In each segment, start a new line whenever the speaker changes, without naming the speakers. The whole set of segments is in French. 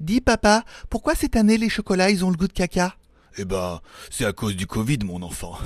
Dis papa, pourquoi cette année les chocolats ils ont le goût de caca Eh ben, c'est à cause du Covid mon enfant.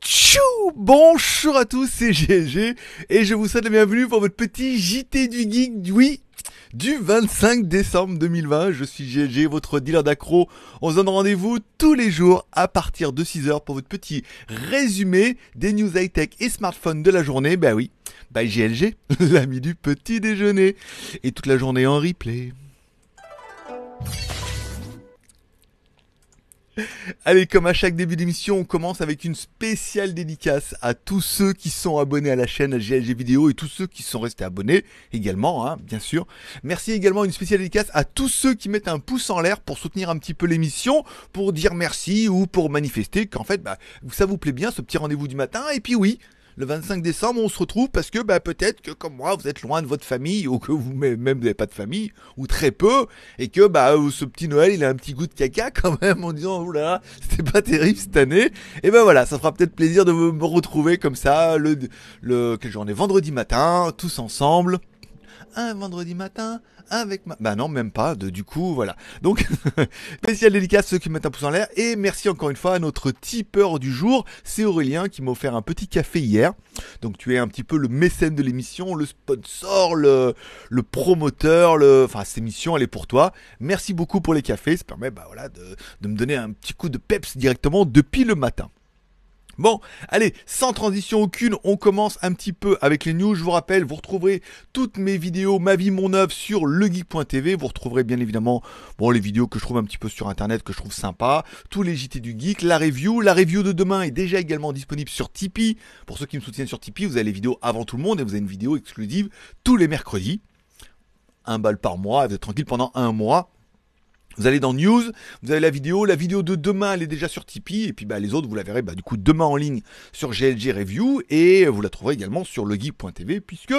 Tchou Bonjour à tous, c'est GLG et je vous souhaite la bienvenue pour votre petit JT du Geek. Oui, du 25 décembre 2020. Je suis GLG, votre dealer d'accro. On se donne rendez-vous tous les jours à partir de 6h pour votre petit résumé des news high-tech et smartphones de la journée. Ben oui, by bah GLG, l'ami du petit déjeuner. Et toute la journée en replay. Allez, comme à chaque début d'émission, on commence avec une spéciale dédicace à tous ceux qui sont abonnés à la chaîne GLG Vidéo et tous ceux qui sont restés abonnés également, hein, bien sûr. Merci également une spéciale dédicace à tous ceux qui mettent un pouce en l'air pour soutenir un petit peu l'émission, pour dire merci ou pour manifester qu'en fait, bah, ça vous plaît bien ce petit rendez-vous du matin. Et puis oui, le 25 décembre, on se retrouve parce que bah, peut-être que comme moi, vous êtes loin de votre famille ou que vous même n'avez pas de famille ou très peu et que bah euh, ce petit Noël, il a un petit goût de caca quand même en disant oh là c'était pas terrible cette année. Et ben voilà, ça fera peut-être plaisir de me retrouver comme ça le le que j'en ai vendredi matin tous ensemble un vendredi matin avec ma... Bah non, même pas, de, du coup, voilà. Donc, spécial dédicace à ceux qui mettent un pouce en l'air, et merci encore une fois à notre tipeur du jour, c'est Aurélien qui m'a offert un petit café hier. Donc tu es un petit peu le mécène de l'émission, le sponsor, le, le promoteur, le... enfin cette émission elle est pour toi. Merci beaucoup pour les cafés, ça permet bah, voilà, de me donner un petit coup de peps directement depuis le matin. Bon, allez, sans transition aucune, on commence un petit peu avec les news. Je vous rappelle, vous retrouverez toutes mes vidéos, ma vie, mon œuvre sur legeek.tv. Vous retrouverez bien évidemment bon, les vidéos que je trouve un petit peu sur internet, que je trouve sympa, tous les JT du geek, la review. La review de demain est déjà également disponible sur Tipeee. Pour ceux qui me soutiennent sur Tipeee, vous avez les vidéos avant tout le monde et vous avez une vidéo exclusive tous les mercredis. Un bal par mois, vous êtes tranquille pendant un mois. Vous allez dans News, vous avez la vidéo. La vidéo de demain, elle est déjà sur Tipeee. Et puis bah, les autres, vous la verrez bah, du coup demain en ligne sur GLG Review. Et vous la trouverez également sur legeek.tv, puisque,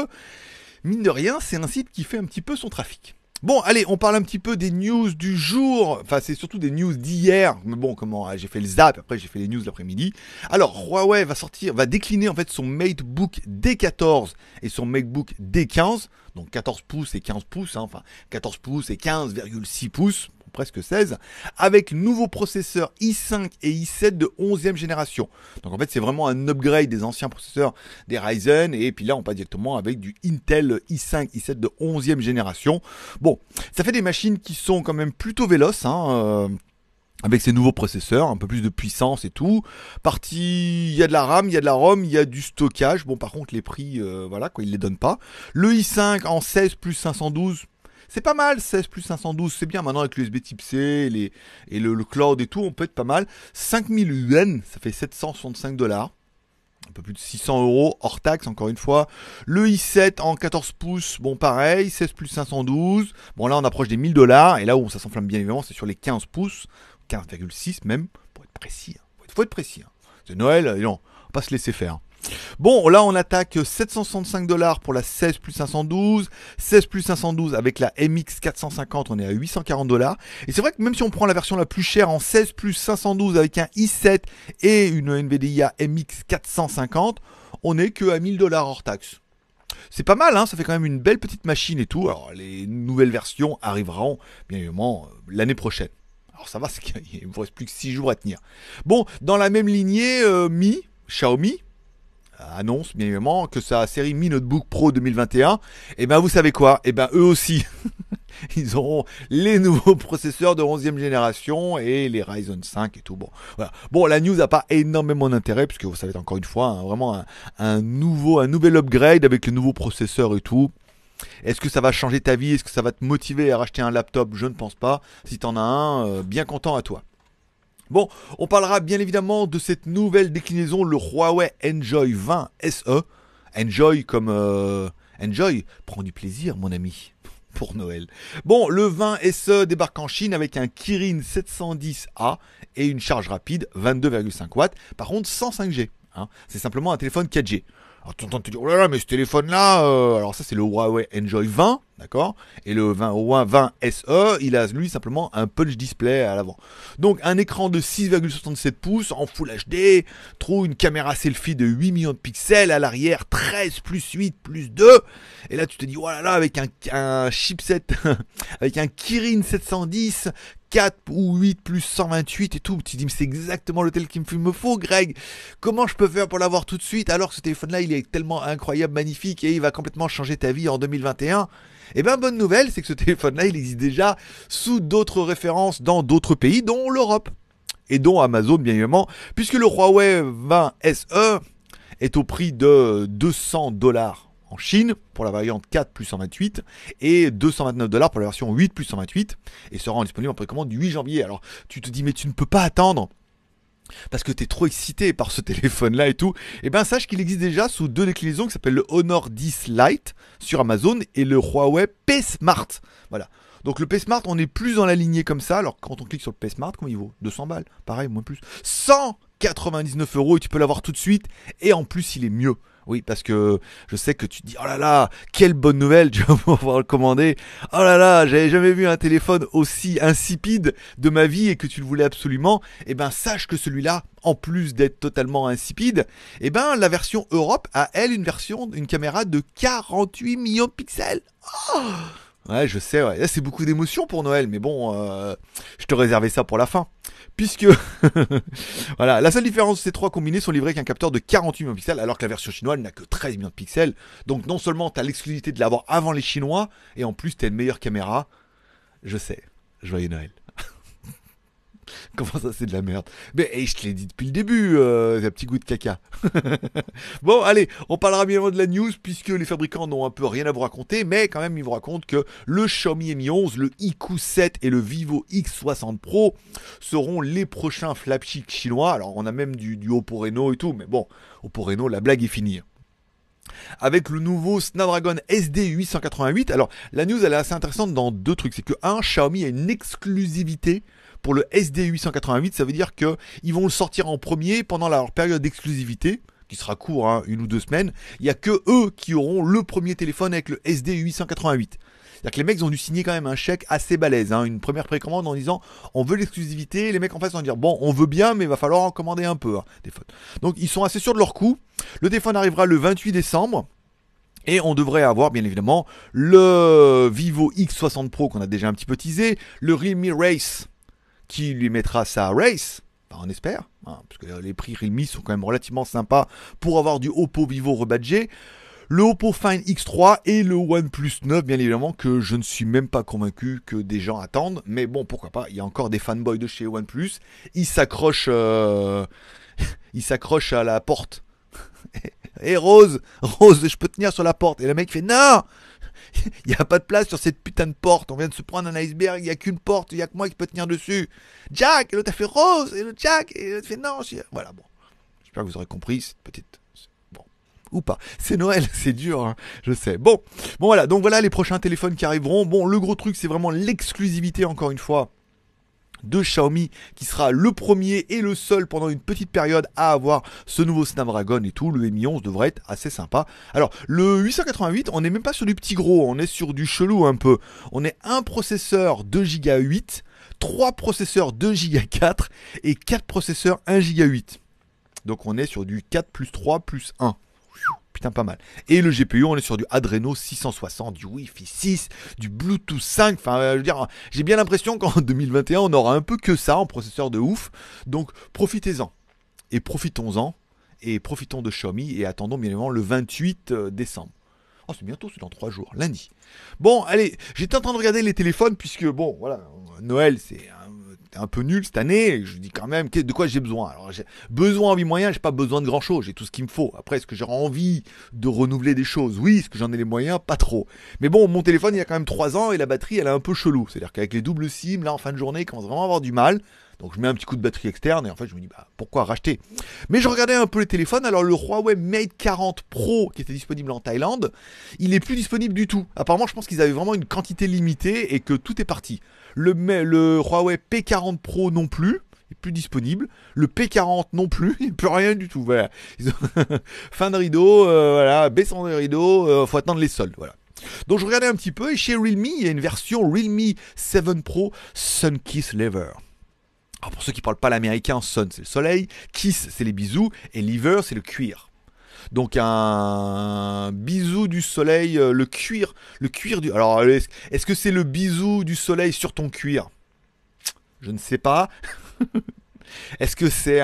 mine de rien, c'est un site qui fait un petit peu son trafic. Bon, allez, on parle un petit peu des news du jour. Enfin, c'est surtout des news d'hier. Mais bon, comment ah, J'ai fait le zap, après j'ai fait les news l'après-midi. Alors, Huawei va sortir, va décliner en fait son MateBook D14 et son MateBook D15. Donc 14 pouces et 15 pouces, hein, enfin 14 pouces et 15,6 pouces presque 16, avec nouveaux processeurs i5 et i7 de 11e génération. Donc en fait, c'est vraiment un upgrade des anciens processeurs des Ryzen, et puis là, on passe directement avec du Intel i5, i7 de 11e génération. Bon, ça fait des machines qui sont quand même plutôt véloces, hein, euh, avec ces nouveaux processeurs, un peu plus de puissance et tout. partie il y a de la RAM, il y a de la ROM, il y a du stockage. Bon, par contre, les prix, euh, voilà, quoi, ils les donnent pas. Le i5 en 16 plus 512, c'est pas mal, 16 plus 512, c'est bien. Maintenant, avec l'USB type C et, les, et le, cloud et tout, on peut être pas mal. 5000 UN, ça fait 765 dollars. Un peu plus de 600 euros hors taxe, encore une fois. Le i7 en 14 pouces, bon, pareil. 16 plus 512. Bon, là, on approche des 1000 dollars. Et là où ça s'enflamme, bien évidemment, c'est sur les 15 pouces. 15,6 même, pour être précis. Il hein. Faut être précis. Hein. C'est Noël, non, euh, on va pas se laisser faire. Bon, là on attaque 765 dollars pour la 16 plus 512, 16 plus 512 avec la MX 450, on est à 840 dollars. Et c'est vrai que même si on prend la version la plus chère en 16 plus 512 avec un i7 et une NVDIA MX 450, on n'est que à 1000 dollars hors taxe. C'est pas mal, hein ça fait quand même une belle petite machine et tout. Alors les nouvelles versions arriveront bien évidemment euh, l'année prochaine. Alors ça va, il ne vous reste plus que 6 jours à tenir. Bon, dans la même lignée, euh, Mi, Xiaomi, annonce bien évidemment que sa série Mi Notebook Pro 2021, et eh ben vous savez quoi Et eh ben eux aussi, ils auront les nouveaux processeurs de 11e génération et les Ryzen 5 et tout. Bon, voilà. Bon, la news n'a pas énormément d'intérêt puisque vous savez encore une fois hein, vraiment un, nouveau, un nouvel upgrade avec les nouveaux processeurs et tout. Est-ce que ça va changer ta vie Est-ce que ça va te motiver à racheter un laptop Je ne pense pas. Si tu en as un, euh, bien content à toi. Bon, on parlera bien évidemment de cette nouvelle déclinaison, le Huawei Enjoy 20 SE. Enjoy comme... Euh, enjoy, prends du plaisir mon ami pour Noël. Bon, le 20 SE débarque en Chine avec un Kirin 710A et une charge rapide 22,5 watts, par contre 105 g hein. C'est simplement un téléphone 4G. Tu entends te dire, oh là là, mais ce téléphone-là, euh, alors ça c'est le Huawei Enjoy 20, d'accord Et le 20, 20 SE, il a lui simplement un punch display à l'avant. Donc un écran de 6,67 pouces en Full HD, trou une caméra selfie de 8 millions de pixels à l'arrière, 13 plus 8 plus 2. Et là tu te dis, oh là là, avec un chipset, avec un Kirin 710, 4 ou 8 plus 128 et tout. Tu dis, mais c'est exactement le tel qu'il me faut, Greg. Comment je peux faire pour l'avoir tout de suite alors que ce téléphone-là, il est tellement incroyable, magnifique et il va complètement changer ta vie en 2021 Eh bien, bonne nouvelle, c'est que ce téléphone-là, il existe déjà sous d'autres références dans d'autres pays, dont l'Europe. Et dont Amazon, bien évidemment, puisque le Huawei 20 SE est au prix de 200 dollars en Chine pour la variante 4 plus 128 et 229 dollars pour la version 8 plus 128 et sera disponible en précommande du 8 janvier. Alors tu te dis mais tu ne peux pas attendre parce que tu es trop excité par ce téléphone là et tout, et eh bien, sache qu'il existe déjà sous deux déclinaisons qui s'appellent le Honor 10 Lite sur Amazon et le Huawei P Smart. Voilà. Donc le P Smart, on est plus dans la lignée comme ça. Alors quand on clique sur le P Smart, comment il vaut 200 balles. Pareil, moins plus. 100 99 euros et tu peux l'avoir tout de suite. Et en plus, il est mieux. Oui, parce que je sais que tu dis oh là là, quelle bonne nouvelle, tu vas pouvoir le commander. Oh là là, j'avais jamais vu un téléphone aussi insipide de ma vie et que tu le voulais absolument. Eh ben sache que celui-là, en plus d'être totalement insipide, eh ben la version Europe a elle une version une caméra de 48 millions de pixels. Oh ouais, je sais, ouais. c'est beaucoup d'émotions pour Noël, mais bon, euh, je te réservais ça pour la fin puisque voilà, la seule différence, ces trois combinés sont livrés avec un capteur de 48 millions de pixels, alors que la version chinoise n'a que 13 millions de pixels. Donc non seulement t'as l'exclusivité de l'avoir avant les Chinois, et en plus t'as une meilleure caméra. Je sais, joyeux Noël. Comment ça, c'est de la merde Mais eh, je te l'ai dit depuis le début, un euh, petit goût de caca. bon, allez, on parlera bien de la news puisque les fabricants n'ont un peu rien à vous raconter, mais quand même, ils vous racontent que le Xiaomi Mi 11, le IQ7 et le Vivo X60 Pro seront les prochains flagships chinois. Alors, on a même du, du Oppo Reno et tout, mais bon, Oppo Reno, la blague est finie avec le nouveau Snapdragon SD888. Alors, la news, elle est assez intéressante dans deux trucs. C'est que, un, Xiaomi a une exclusivité pour le SD888, ça veut dire que vont le sortir en premier pendant leur période d'exclusivité qui sera court, hein, une ou deux semaines, il n'y a que eux qui auront le premier téléphone avec le SD888. C'est-à-dire que les mecs ont dû signer quand même un chèque assez balèze, hein, une première précommande en disant on veut l'exclusivité, les mecs en face vont dire bon on veut bien mais il va falloir en commander un peu hein, des Donc ils sont assez sûrs de leur coup. Le téléphone arrivera le 28 décembre. Et on devrait avoir bien évidemment le Vivo X60 Pro qu'on a déjà un petit peu teasé, le Realme Race qui lui mettra sa race. on espère, hein, parce que les prix remis sont quand même relativement sympas pour avoir du Oppo Vivo rebadgé. Le Oppo Find X3 et le OnePlus 9, bien évidemment, que je ne suis même pas convaincu que des gens attendent. Mais bon, pourquoi pas, il y a encore des fanboys de chez OnePlus. Ils s'accrochent, euh, à la porte. Et Rose, Rose, je peux tenir sur la porte. Et le mec fait non, Il n'y a pas de place sur cette putain de porte. On vient de se prendre un iceberg. Il n'y a qu'une porte. Il n'y a que moi qui peux tenir dessus. Jack Et l'autre a fait Rose Et le Jack Et l'autre fait Non. Voilà, bon. J'espère que vous aurez compris peut-être, petite ou pas. C'est Noël, c'est dur, hein, je sais. Bon, bon voilà, donc voilà les prochains téléphones qui arriveront. Bon, le gros truc, c'est vraiment l'exclusivité, encore une fois de Xiaomi qui sera le premier et le seul pendant une petite période à avoir ce nouveau Snapdragon et tout. Le Mi 11 devrait être assez sympa. Alors le 888, on n'est même pas sur du petit gros, on est sur du chelou un peu. On est un processeur 2 Go 8, 3 processeurs 2 Go 4 et 4 processeurs 1 Go 8. Donc on est sur du 4 plus 3 plus 1 putain pas mal. Et le GPU, on est sur du Adreno 660, du Wi-Fi 6, du Bluetooth 5. Enfin, je veux dire, j'ai bien l'impression qu'en 2021, on aura un peu que ça en processeur de ouf. Donc profitez-en. Et profitons-en. Et profitons de Xiaomi. Et attendons bien évidemment le 28 euh, décembre. Oh, c'est bientôt, c'est dans trois jours, lundi. Bon, allez, j'étais en train de regarder les téléphones, puisque, bon, voilà, Noël, c'est un peu nul cette année. Je dis quand même, de quoi j'ai besoin Alors, j'ai besoin, envie, moyen, j'ai pas besoin de grand chose. J'ai tout ce qu'il me faut. Après, est-ce que j'aurais envie de renouveler des choses Oui, est-ce que j'en ai les moyens Pas trop. Mais bon, mon téléphone, il y a quand même 3 ans et la batterie, elle est un peu chelou. C'est-à-dire qu'avec les doubles SIM, là, en fin de journée, il commence vraiment à avoir du mal. Donc je mets un petit coup de batterie externe et en fait je me dis bah pourquoi racheter Mais je regardais un peu les téléphones, alors le Huawei Mate 40 Pro qui était disponible en Thaïlande, il n'est plus disponible du tout. Apparemment je pense qu'ils avaient vraiment une quantité limitée et que tout est parti. Le, Huawei P40 Pro non plus il est plus disponible. Le P40 non plus, il n'y a plus rien du tout. fin de rideau, euh, voilà, baissant de rideau, il euh, faut attendre les soldes. Voilà. Donc je regardais un petit peu et chez Realme, il y a une version Realme 7 Pro Sunkiss Lever. Alors pour ceux qui ne parlent pas l'américain, sun c'est le soleil, kiss c'est les bisous, et liver c'est le cuir. Donc un bisou du soleil, euh, le cuir, le cuir du... Alors est-ce que c'est le bisou du soleil sur ton cuir Je ne sais pas. Est-ce que c'est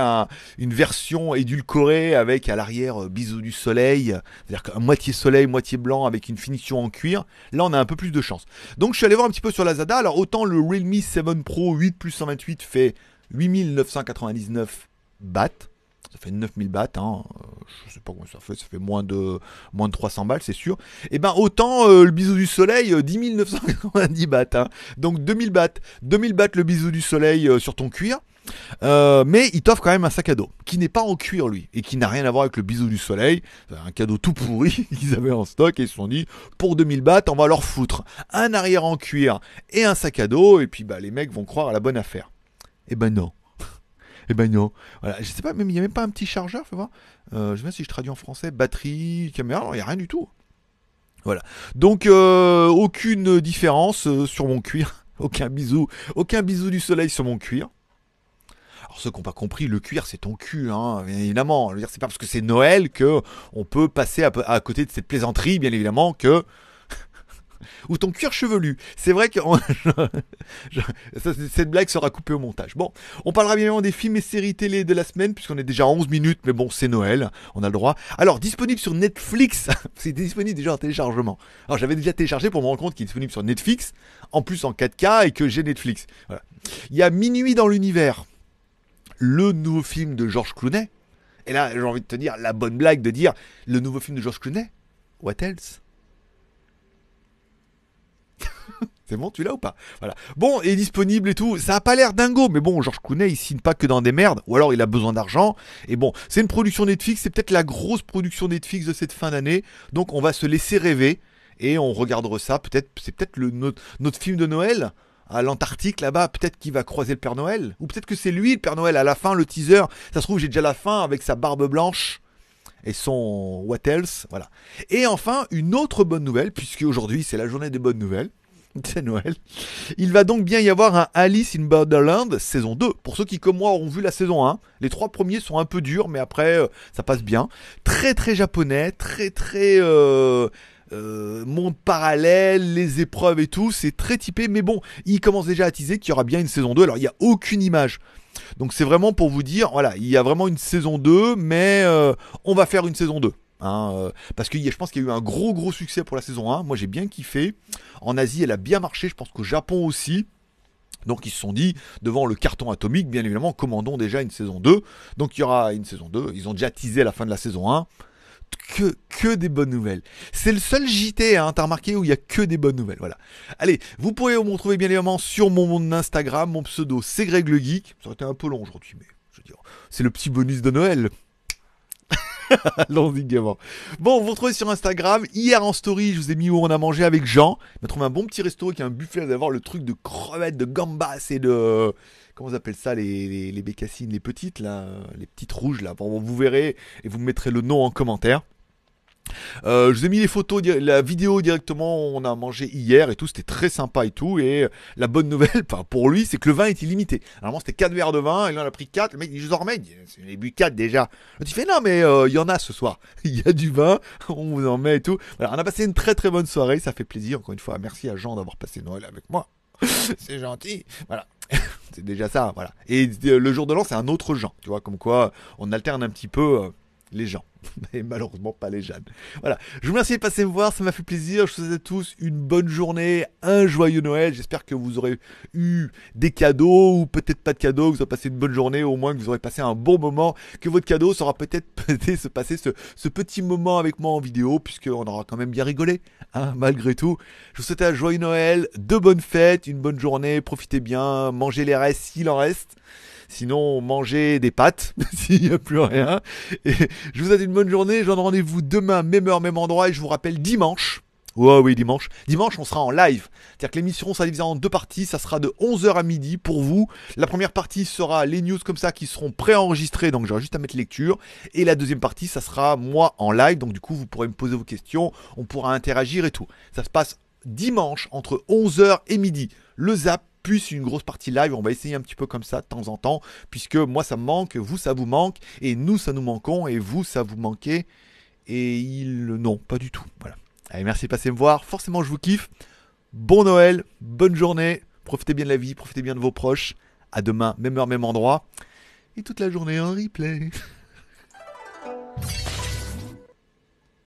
une version édulcorée avec à l'arrière euh, bisous du soleil, c'est-à-dire moitié soleil, moitié blanc avec une finition en cuir Là, on a un peu plus de chance. Donc, je suis allé voir un petit peu sur la Zada. Alors, autant le Realme 7 Pro 8 plus 128 fait 8999 bahts. Ça fait 9000 bahts, Je hein. je sais pas comment ça fait, ça fait moins de, moins de 300 balles, c'est sûr. Et eh ben autant euh, le bisou du soleil, 10 euh, 990 bahts. Hein. Donc 2000 bahts, 2000 bahts le bisou du soleil sur ton cuir, euh, mais il t'offre quand même un sac à dos qui n'est pas en cuir lui et qui n'a rien à voir avec le bisou du soleil. Un cadeau tout pourri qu'ils avaient en stock et ils se sont dit pour 2000 bahts on va leur foutre un arrière en cuir et un sac à dos et puis bah les mecs vont croire à la bonne affaire. Et eh ben non. Et eh ben non. Voilà, je sais pas, même il n'y a même pas un petit chargeur, fais voir. Euh, je sais pas si je traduis en français, batterie, caméra, non, il n'y a rien du tout. Voilà. Donc euh, aucune différence sur mon cuir. Aucun bisou, aucun bisou du soleil sur mon cuir. Alors ceux qui n'ont pas compris, le cuir c'est ton cul, hein, évidemment. dire, c'est pas parce que c'est Noël que on peut passer à, côté de cette plaisanterie, bien évidemment, que ou ton cuir chevelu. C'est vrai que cette blague sera coupée au montage. Bon, on parlera bien évidemment des films et séries télé de la semaine, puisqu'on est déjà à 11 minutes, mais bon, c'est Noël, on a le droit. Alors, disponible sur Netflix, c'est disponible déjà en téléchargement. Alors, j'avais déjà téléchargé pour me rendre compte qu'il est disponible sur Netflix, en plus en 4K, et que j'ai Netflix. Voilà. Il y a Minuit dans l'univers le nouveau film de Georges Clooney. Et là, j'ai envie de te dire la bonne blague de dire le nouveau film de Georges Clooney. What else C'est bon, tu l'as ou pas Voilà. Bon, est disponible et tout. Ça n'a pas l'air dingo, mais bon, Georges Clooney, il signe pas que dans des merdes. Ou alors, il a besoin d'argent. Et bon, c'est une production Netflix. C'est peut-être la grosse production Netflix de cette fin d'année. Donc, on va se laisser rêver et on regardera ça. Peut-être, c'est peut-être le, notre, film de Noël à l'Antarctique là-bas, peut-être qu'il va croiser le Père Noël. Ou peut-être que c'est lui le Père Noël. À la fin, le teaser, ça se trouve, j'ai déjà la fin avec sa barbe blanche et son what else. Voilà. Et enfin, une autre bonne nouvelle, puisque aujourd'hui c'est la journée des bonnes nouvelles. C'est Noël. Il va donc bien y avoir un Alice in Borderland saison 2. Pour ceux qui, comme moi, auront vu la saison 1, les trois premiers sont un peu durs, mais après, euh, ça passe bien. Très, très japonais, très, très... Euh, euh, monde parallèle, les épreuves et tout, c'est très typé, mais bon, ils commencent déjà à teaser qu'il y aura bien une saison 2, alors il n'y a aucune image. Donc c'est vraiment pour vous dire, voilà, il y a vraiment une saison 2, mais euh, on va faire une saison 2. Hein, euh, parce que je pense qu'il y a eu un gros gros succès pour la saison 1. Moi j'ai bien kiffé. En Asie elle a bien marché, je pense qu'au Japon aussi. Donc ils se sont dit, devant le carton atomique, bien évidemment, commandons déjà une saison 2. Donc il y aura une saison 2. Ils ont déjà teasé la fin de la saison 1 que, que des bonnes nouvelles. C'est le seul JT, hein, t'as remarqué, où il y a que des bonnes nouvelles. Voilà. Allez, vous pourrez me retrouver bien évidemment sur mon monde Instagram. Mon pseudo, c'est Greg le Geek. Ça aurait été un peu long aujourd'hui, mais je veux dire, c'est le petit bonus de Noël. Allons-y Bon, vous retrouvez sur Instagram. Hier en story, je vous ai mis où on a mangé avec Jean. On a trouvé un bon petit resto qui a un buffet d'avoir le truc de crevettes, de gambas et de comment vous appelez ça, les, bécassines, les petites, là, euh, les petites rouges, là. Bon, vous verrez et vous me mettrez le nom en commentaire. Euh, je vous ai mis les photos, la vidéo directement, on a mangé hier et tout, c'était très sympa et tout, et euh, la bonne nouvelle, pour lui, c'est que le vin est illimité. Normalement, c'était 4 verres de vin, et là, on a pris 4, le mec dit, je vous en remets, bu 4 déjà. Il fait, non, mais il y en a ce soir, il y a du vin, on vous en met et tout. on a passé une très très bonne soirée, ça fait plaisir, encore une fois, merci à Jean d'avoir passé Noël avec moi. c'est gentil, voilà. C'est déjà ça, voilà. Et euh, le jour de l'an, c'est un autre genre, tu vois, comme quoi on alterne un petit peu euh, les gens. mais malheureusement pas les jeunes. Voilà, je vous remercie de passer me voir, ça m'a fait plaisir. Je vous souhaite à tous une bonne journée, un joyeux Noël. J'espère que vous aurez eu des cadeaux ou peut-être pas de cadeaux, que vous aurez passé une bonne journée, au moins que vous aurez passé un bon moment, que votre cadeau sera peut-être peut se passer ce, ce, petit moment avec moi en vidéo, puisqu'on aura quand même bien rigolé, hein, malgré tout. Je vous souhaite un joyeux Noël, de bonnes fêtes, une bonne journée, profitez bien, mangez les restes s'il en reste. Sinon, mangez des pâtes s'il n'y a plus rien. Et je vous souhaite une bonne journée. Je donne rendez-vous demain, même heure, même endroit. Et je vous rappelle dimanche. Ouais, oui, dimanche. Dimanche, on sera en live. C'est-à-dire que l'émission sera divisée en deux parties. Ça sera de 11h à midi pour vous. La première partie sera les news comme ça qui seront préenregistrées. Donc, j'aurai juste à mettre lecture. Et la deuxième partie, ça sera moi en live. Donc, du coup, vous pourrez me poser vos questions. On pourra interagir et tout. Ça se passe dimanche entre 11h et midi. Le zap plus une grosse partie live. On va essayer un petit peu comme ça de temps en temps, puisque moi ça me manque, vous ça vous manque, et nous ça nous manquons, et vous ça vous manquez, et il non, pas du tout. Voilà. Allez, merci de passer me voir. Forcément, je vous kiffe. Bon Noël, bonne journée, profitez bien de la vie, profitez bien de vos proches. À demain, même heure, même endroit. Et toute la journée en replay.